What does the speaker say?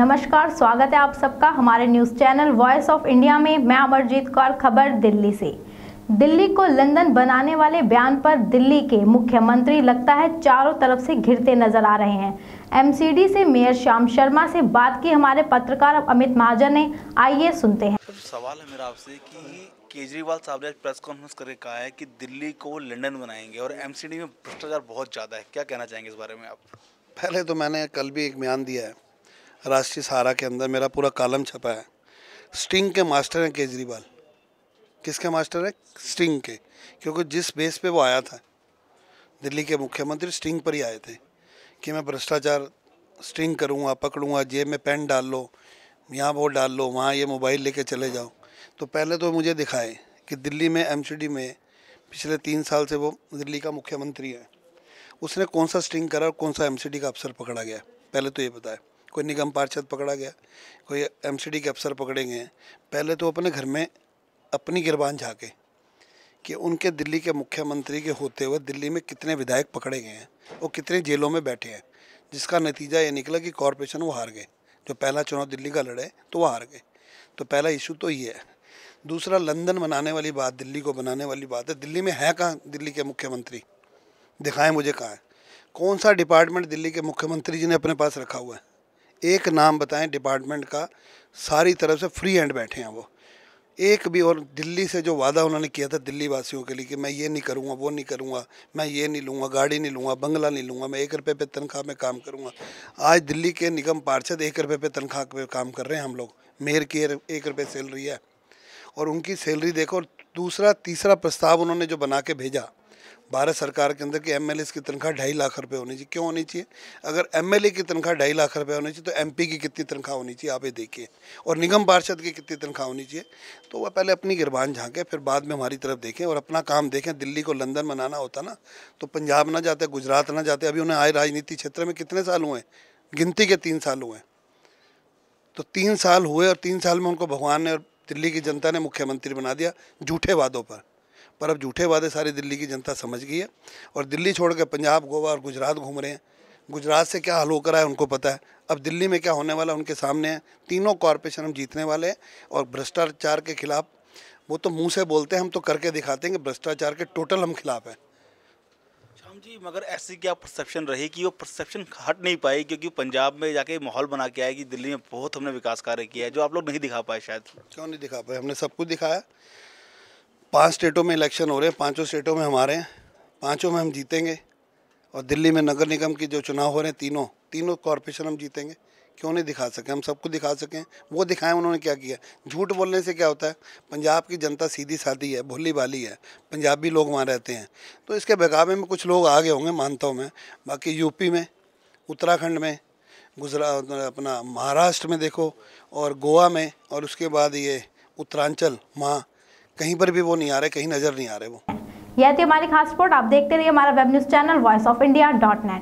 नमस्कार स्वागत है आप सबका हमारे news channel voice of India में मैं अमरजीत कौर खबर दिल्ली से दिल्ली को लंदन बनाने वाले बयान पर दिल्ली के मुख्यमंत्री लगता है चारों तरफ से घिरते नजर आ रहे हैं एमसीडी से मेयर श्याम शर्मा से बात की हमारे पत्रकार अमित महाजन ने आइए सुनते हैं तो सवाल है मेरा आपसे कि केजरीवाल साहब ने आज प्रेस कॉन्फ्रेंस करके कहा है कि दिल्ली को लंदन बनाएंगे और एमसीडी में भ्रष्टाचार बहुत ज़्यादा है क्या कहना चाहेंगे इस बारे में आप पहले तो मैंने कल भी एक बयान दिया है राष्ट्रीय सहारा के अंदर मेरा पूरा कालम छपा है स्टिंग के मास्टर हैं केजरीवाल किसके मास्टर है स्टिंग के क्योंकि जिस बेस पे वो आया था दिल्ली के मुख्यमंत्री स्टिंग पर ही आए थे कि मैं भ्रष्टाचार स्टिंग करूँगा पकड़ूँगा जेब में पेन डाल लो यहाँ वो डाल लो वहाँ ये मोबाइल लेके चले जाओ तो पहले तो मुझे दिखाए कि दिल्ली में एम में पिछले तीन साल से वो दिल्ली का मुख्यमंत्री है उसने कौन सा स्टिंग करा और कौन सा एम का अफसर पकड़ा गया पहले तो ये बताया कोई निगम पार्षद पकड़ा गया कोई एमसीडी के अफसर पकड़े गए पहले तो अपने घर में अपनी गिरबान झाके कि उनके दिल्ली के मुख्यमंत्री के होते हुए दिल्ली में कितने विधायक पकड़े गए हैं और कितने जेलों में बैठे हैं जिसका नतीजा ये निकला कि कॉरपोरेशन वो हार गए जो पहला चुनाव दिल्ली का लड़े तो वो हार गए तो पहला इशू तो ये है दूसरा लंदन बनाने वाली बात दिल्ली को बनाने वाली बात है दिल्ली में है कहाँ दिल्ली के मुख्यमंत्री दिखाएं मुझे कहाँ कौन सा डिपार्टमेंट दिल्ली के मुख्यमंत्री जी ने अपने पास रखा हुआ है एक नाम बताएं डिपार्टमेंट का सारी तरफ से फ्री हैंड बैठे हैं वो एक भी और दिल्ली से जो वादा उन्होंने किया था दिल्ली वासियों के लिए कि मैं ये नहीं करूँगा वो नहीं करूँगा मैं ये नहीं लूँगा गाड़ी नहीं लूँगा बंगला नहीं लूँगा मैं एक रुपये पे तनख्वाह में काम करूँगा आज दिल्ली के निगम पार्षद एक रुपये पे तनख्वाह पे काम कर रहे हैं हम लोग मेयर की एक रुपये सैलरी है और उनकी सैलरी देखो और दूसरा तीसरा प्रस्ताव उन्होंने जो बना के भेजा भारत सरकार के अंदर कि एम की तनख्वाह ढाई लाख रुपये होनी चाहिए क्यों होनी चाहिए अगर एम की तनख्वाह ढाई लाख रुपये होनी चाहिए तो एम की कितनी तनख्वाह होनी चाहिए आप ये देखिए और निगम पार्षद की कितनी तनख्वाह होनी चाहिए तो वह पहले अपनी गिरबान झाँकें फिर बाद में हमारी तरफ देखें और अपना काम देखें दिल्ली को लंदन बनाना होता ना तो पंजाब ना जाते गुजरात ना जाते अभी उन्हें आए राजनीति क्षेत्र में कितने साल हुए गिनती के तीन साल हुए तो तीन साल हुए और तीन साल में उनको भगवान ने और दिल्ली की जनता ने मुख्यमंत्री बना दिया झूठे वादों पर पर अब झूठे वादे सारी दिल्ली की जनता समझ गई है और दिल्ली छोड़ कर पंजाब गोवा और गुजरात घूम रहे हैं गुजरात से क्या हल होकर आए उनको पता है अब दिल्ली में क्या होने वाला उनके सामने है तीनों कॉरपोरेशन हम जीतने वाले हैं और भ्रष्टाचार के खिलाफ वो तो मुंह से बोलते हैं हम तो करके दिखाते हैं कि भ्रष्टाचार के टोटल हम खिलाफ हैं श्याम जी मगर ऐसी क्या परसेप्शन रही कि वो परसेप्शन हट नहीं पाई क्योंकि पंजाब में जाके माहौल बना के आएगी कि दिल्ली में बहुत हमने विकास कार्य किया है जो आप लोग नहीं दिखा पाए शायद क्यों नहीं दिखा पाए हमने सब कुछ दिखाया पांच स्टेटों में इलेक्शन हो रहे हैं पांचों स्टेटों में हमारे हैं पांचों में हम जीतेंगे और दिल्ली में नगर निगम के जो चुनाव हो रहे हैं तीनों तीनों कॉरपोरेशन हम जीतेंगे क्यों नहीं दिखा सके हम सबको दिखा सकें वो दिखाएं उन्होंने क्या किया झूठ बोलने से क्या होता है पंजाब की जनता सीधी साधी है भोली भाली है पंजाबी लोग वहाँ रहते हैं तो इसके बेकाबे में कुछ लोग आगे होंगे मानता हूँ मैं बाकी यूपी में उत्तराखंड में गुजरात अपना महाराष्ट्र में देखो और गोवा में और उसके बाद ये उत्तरांचल माँ कहीं पर भी वो नहीं आ रहे कहीं नज़र नहीं आ रहे वो यह थी हमारी खास रिपोर्ट आप देखते रहिए हमारा web news channel voice of India dot net